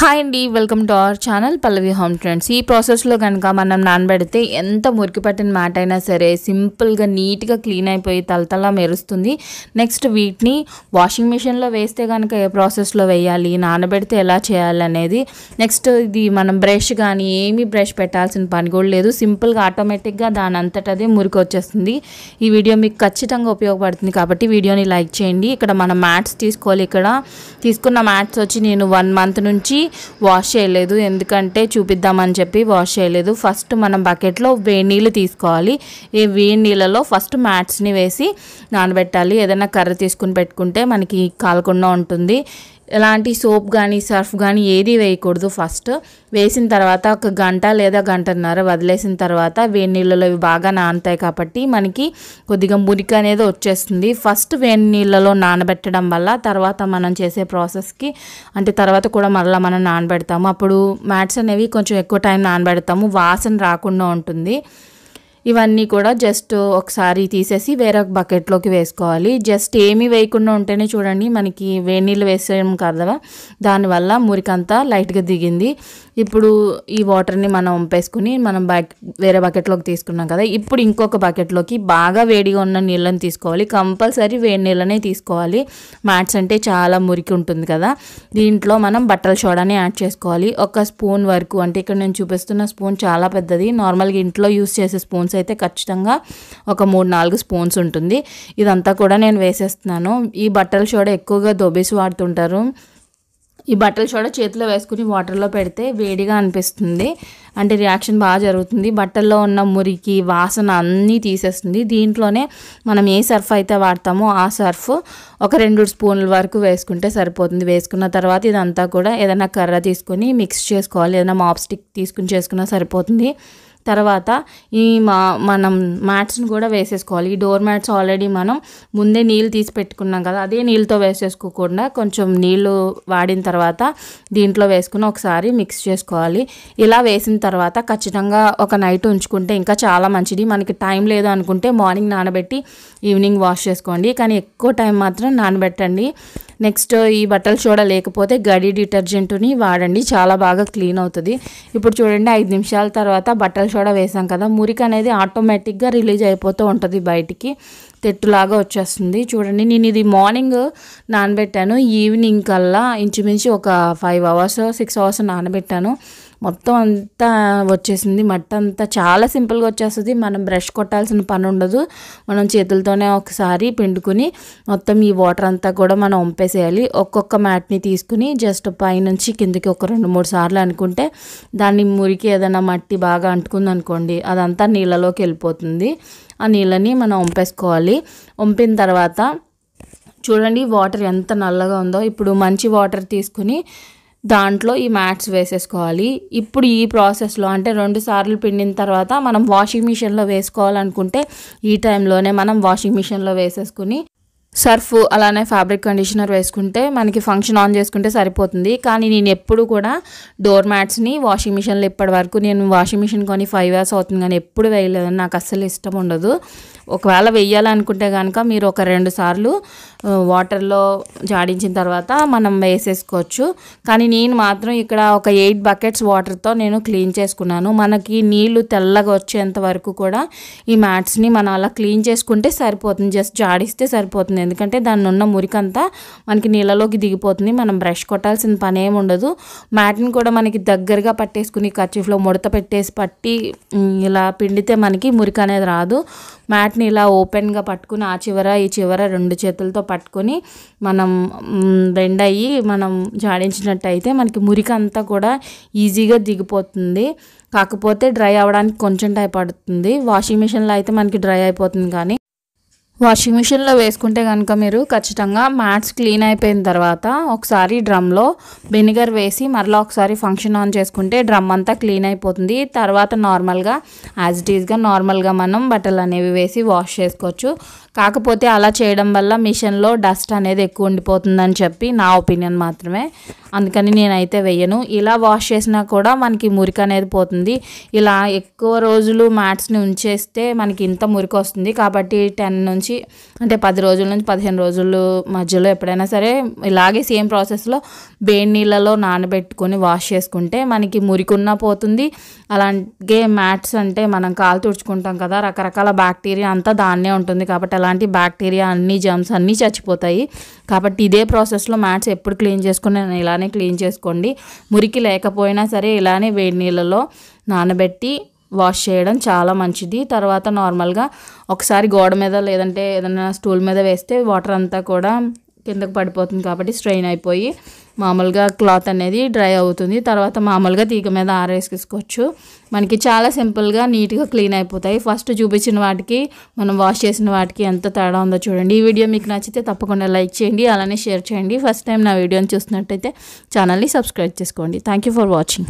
hi అండి welcome to our channel Pallavi Home Trends ఈ ప్రాసెస్లో కనుక మనం నానబెడితే ఎంత మురికి పట్టిన మ్యాట్ అయినా సరే సింపుల్గా నీట్గా క్లీన్ అయిపోయి తలతలా మెరుస్తుంది నెక్స్ట్ వీటిని వాషింగ్ మిషన్లో వేస్తే కనుక ఏ ప్రాసెస్లో వేయాలి నానబెడితే ఎలా చేయాలి అనేది నెక్స్ట్ ఇది మనం బ్రష్ కానీ ఏమీ బ్రష్ పెట్టాల్సిన పని కూడా లేదు సింపుల్గా ఆటోమేటిక్గా దాని అంతటదే మురికి వచ్చేస్తుంది ఈ వీడియో మీకు ఖచ్చితంగా ఉపయోగపడుతుంది కాబట్టి వీడియోని లైక్ చేయండి ఇక్కడ మనం మ్యాట్స్ తీసుకోవాలి ఇక్కడ తీసుకున్న మ్యాట్స్ వచ్చి నేను వన్ మంత్ నుంచి వాష్ చేయలేదు ఎందుకంటే చూపిద్దామని చెప్పి వాష్ చేయలేదు ఫస్ట్ మనం బకెట్లో వేడి నీళ్ళు తీసుకోవాలి ఈ వేడి నీళ్ళలో ఫస్ట్ మ్యాట్స్ని వేసి నానబెట్టాలి ఏదైనా కర్ర తీసుకుని పెట్టుకుంటే మనకి కాలకుండా ఉంటుంది ఎలాంటి సోప్ కానీ సర్ఫ్ కానీ ఏది వేయకూడదు ఫస్ట్ వేసిన తర్వాత ఒక గంట లేదా గంటన్నర వదిలేసిన తర్వాత వేడి నీళ్ళలో ఇవి బాగా నానుతాయి కాబట్టి మనకి కొద్దిగా మురికి అనేది వచ్చేస్తుంది ఫస్ట్ వేడి నీళ్ళలో నానబెట్టడం వల్ల తర్వాత మనం చేసే ప్రాసెస్కి అంటే తర్వాత కూడా మళ్ళీ మనం నానబెడతాము అప్పుడు మ్యాట్స్ అనేవి కొంచెం ఎక్కువ టైం నానబెడతాము వాసన రాకుండా ఉంటుంది ఇవన్నీ కూడా జస్ట్ ఒకసారి తీసేసి వేరే ఒక బకెట్లోకి వేసుకోవాలి జస్ట్ ఏమీ వేయకుండా ఉంటేనే చూడండి మనకి వేణీళ్ళు వేసాం కదా దానివల్ల మురికంతా లైట్గా దిగింది ఇప్పుడు ఈ వాటర్ని మనం వంపేసుకుని మనం బక్ వేరే బకెట్లోకి తీసుకున్నాం కదా ఇప్పుడు ఇంకొక బకెట్లోకి బాగా వేడిగా ఉన్న నీళ్ళని తీసుకోవాలి కంపల్సరీ వేడి నీళ్ళనే తీసుకోవాలి మ్యాట్స్ అంటే చాలా మురికి ఉంటుంది కదా దీంట్లో మనం బట్టల షోడాని యాడ్ చేసుకోవాలి ఒక స్పూన్ వరకు అంటే ఇక్కడ నేను చూపిస్తున్న స్పూన్ చాలా పెద్దది నార్మల్గా ఇంట్లో యూస్ చేసే స్పూన్స్ అయితే ఖచ్చితంగా ఒక మూడు నాలుగు స్పూన్స్ ఉంటుంది ఇదంతా కూడా నేను వేసేస్తున్నాను ఈ బట్టల షోడ ఎక్కువగా దొబేసి వాడుతుంటారు ఈ బట్టలు షోడ చేతిలో వేసుకుని వాటర్లో పెడితే వేడిగా అనిపిస్తుంది అంటే రియాక్షన్ బాగా జరుగుతుంది బట్టల్లో ఉన్న మురికి వాసన అన్నీ తీసేస్తుంది దీంట్లోనే మనం ఏ సర్ఫ్ అయితే వాడతామో ఆ సర్ఫ్ ఒక రెండు స్పూన్ల వరకు వేసుకుంటే సరిపోతుంది వేసుకున్న తర్వాత ఇదంతా కూడా ఏదైనా కర్ర తీసుకొని మిక్స్ చేసుకోవాలి ఏదైనా మాప్ స్టిక్ తీసుకుని చేసుకున్నా సరిపోతుంది తర్వాత ఈ మా మనం మ్యాట్స్ని కూడా వేసేసుకోవాలి ఈ డోర్ మ్యాట్స్ ఆల్రెడీ మనం ముందే నీళ్ళు తీసి పెట్టుకున్నాం కదా అదే నీళ్ళతో వేసేసుకోకుండా కొంచెం నీళ్ళు వాడిన తర్వాత దీంట్లో వేసుకుని ఒకసారి మిక్స్ చేసుకోవాలి ఇలా వేసిన తర్వాత ఖచ్చితంగా ఒక నైట్ ఉంచుకుంటే ఇంకా చాలా మంచిది మనకి టైం లేదు అనుకుంటే మార్నింగ్ నానబెట్టి ఈవినింగ్ వాష్ చేసుకోండి కానీ ఎక్కువ టైం మాత్రం నానబెట్టండి నెక్స్ట్ ఈ బట్టలు చూడ లేకపోతే గడి డిటర్జెంట్ని వాడండి చాలా బాగా క్లీన్ అవుతుంది ఇప్పుడు చూడండి ఐదు నిమిషాల తర్వాత బట్టలు సోడా వేసాం కదా మురికి అనేది ఆటోమేటిక్గా రిలీజ్ అయిపోతూ ఉంటుంది బయటికి తెట్టులాగా వచ్చేస్తుంది చూడండి నేను ఇది మార్నింగ్ నానబెట్టాను ఈవినింగ్ కల్లా ఇంచుమించు ఒక ఫైవ్ అవర్స్ సిక్స్ అవర్స్ నానబెట్టాను మొత్తం అంతా వచ్చేసింది మట్టి అంతా చాలా సింపుల్గా వచ్చేస్తుంది మనం బ్రష్ కొట్టాల్సిన పని ఉండదు మనం చేతులతోనే ఒకసారి పిండుకుని మొత్తం ఈ వాటర్ అంతా కూడా మనం వంపేసేయాలి ఒక్కొక్క మ్యాట్ని తీసుకుని జస్ట్ పైనుంచి కిందకి ఒక రెండు మూడు సార్లు అనుకుంటే దాన్ని మురికి ఏదైనా మట్టి బాగా అంటుకుంది అనుకోండి అదంతా నీళ్ళలోకి వెళ్ళిపోతుంది ఆ నీళ్ళని మనం వంపేసుకోవాలి వంపిన తర్వాత చూడండి వాటర్ ఎంత నల్లగా ఉందో ఇప్పుడు మంచి వాటర్ తీసుకుని దాంట్లో ఈ మ్యాట్స్ వేసేసుకోవాలి ఇప్పుడు ఈ ప్రాసెస్లో అంటే రెండు సార్లు పిండిన తర్వాత మనం వాషింగ్ మిషన్లో వేసుకోవాలనుకుంటే ఈ టైంలోనే మనం వాషింగ్ మిషన్లో వేసేసుకుని సర్ఫ్ అలానే ఫ్యాబ్రిక్ కండిషనర్ వేసుకుంటే మనకి ఫంక్షన్ ఆన్ చేసుకుంటే సరిపోతుంది కానీ నేను ఎప్పుడు కూడా డోర్ మ్యాట్స్ని వాషింగ్ మిషన్లో ఇప్పటి వరకు నేను వాషింగ్ మిషన్ కొని ఫైవ్ ఇయర్స్ అవుతుంది కానీ ఎప్పుడు వేయలేదని నాకు అస్సలు ఇష్టం ఉండదు ఒకవేళ వేయాలనుకుంటే కనుక మీరు ఒక రెండు సార్లు వాటర్లో జాడించిన తర్వాత మనం వేసేసుకోవచ్చు కానీ నేను మాత్రం ఇక్కడ ఒక ఎయిట్ బకెట్స్ వాటర్తో నేను క్లీన్ చేసుకున్నాను మనకి నీళ్లు తెల్లగా వచ్చేంత వరకు కూడా ఈ మ్యాట్స్ని మనం అలా క్లీన్ చేసుకుంటే సరిపోతుంది జస్ట్ జాడిస్తే సరిపోతుంది ఎందుకంటే దాని ఉన్న మురికంతా మనకి నీళ్ళలోకి దిగిపోతుంది మనం బ్రష్ కొట్టాల్సిన పని ఏమి ఉండదు మ్యాట్ని కూడా మనకి దగ్గరగా పట్టేసుకుని కర్చీఫ్లో ముడత పెట్టేసి పట్టి ఇలా పిండితే మనకి మురికి అనేది రాదు మ్యాట్ వాటిని ఇలా ఓపెన్గా పట్టుకుని ఆ చివర ఈ చివర రెండు చేతులతో పట్టుకొని మనం బెండ్ అయ్యి మనం జాడించినట్టయితే మనకి మురికి అంతా కూడా ఈజీగా దిగిపోతుంది కాకపోతే డ్రై అవ్వడానికి కొంచెం టైం పడుతుంది వాషింగ్ మిషన్లో అయితే మనకి డ్రై అయిపోతుంది కానీ వాషింగ్ మిషన్లో వేసుకుంటే కనుక మీరు ఖచ్చితంగా మ్యాట్స్ క్లీన్ అయిపోయిన తర్వాత ఒకసారి డ్రమ్లో వెనిగర్ వేసి మరలా ఒకసారి ఫంక్షన్ ఆన్ చేసుకుంటే డ్రమ్ అంతా క్లీన్ అయిపోతుంది తర్వాత నార్మల్గా యాజ్ ఇట్ ఈజ్గా నార్మల్గా మనం బట్టలు అనేవి వేసి వాష్ చేసుకోవచ్చు కాకపోతే అలా చేయడం వల్ల మిషన్లో డస్ట్ అనేది ఎక్కువ ఉండిపోతుందని చెప్పి నా ఒపీనియన్ మాత్రమే అందుకని నేనైతే వెయ్యను ఇలా వాష్ చేసినా కూడా మనకి మురికి అనేది పోతుంది ఇలా ఎక్కువ రోజులు మ్యాట్స్ని ఉంచేస్తే మనకి ఇంత మురికి వస్తుంది కాబట్టి టెన్ నుంచి అంటే పది రోజుల నుంచి పదిహేను రోజులు మధ్యలో ఎప్పుడైనా సరే ఇలాగే సేమ్ ప్రాసెస్లో వేడి నీళ్ళలో నానబెట్టుకొని వాష్ చేసుకుంటే మనకి మురికున్నా పోతుంది అలాగే మ్యాట్స్ అంటే మనం కాలు తుడుచుకుంటాం కదా రకరకాల బ్యాక్టీరియా అంతా దాన్నే ఉంటుంది కాబట్టి అలా అలాంటి బ్యాక్టీరియా అన్ని జమ్స్ అన్నీ చచ్చిపోతాయి కాబట్టి ఇదే ప్రాసెస్లో మ్యాట్స్ ఎప్పుడు క్లీన్ చేసుకుని ఇలానే క్లీన్ చేసుకోండి మురికి లేకపోయినా సరే ఇలానే వేడి నీళ్ళలో నానబెట్టి వాష్ చేయడం చాలా మంచిది తర్వాత నార్మల్గా ఒకసారి గోడ మీద లేదంటే ఏదైనా స్టూల్ మీద వేస్తే వాటర్ అంతా కూడా కిందకు పడిపోతుంది కాబట్టి స్ట్రెయిన్ అయిపోయి మామూలుగా క్లాత్ అనేది డ్రై అవుతుంది తర్వాత మామూలుగా తీగ మీద ఆరేసుకోవచ్చు మనకి చాలా సింపుల్గా నీట్గా క్లీన్ అయిపోతాయి ఫస్ట్ చూపించిన వాటికి మనం వాష్ చేసిన వాటికి ఎంత తేడా ఉందో చూడండి ఈ వీడియో మీకు నచ్చితే తప్పకుండా లైక్ చేయండి అలానే షేర్ చేయండి ఫస్ట్ టైం నా వీడియోని చూసినట్టయితే ఛానల్ని సబ్స్క్రైబ్ చేసుకోండి థ్యాంక్ ఫర్ వాచింగ్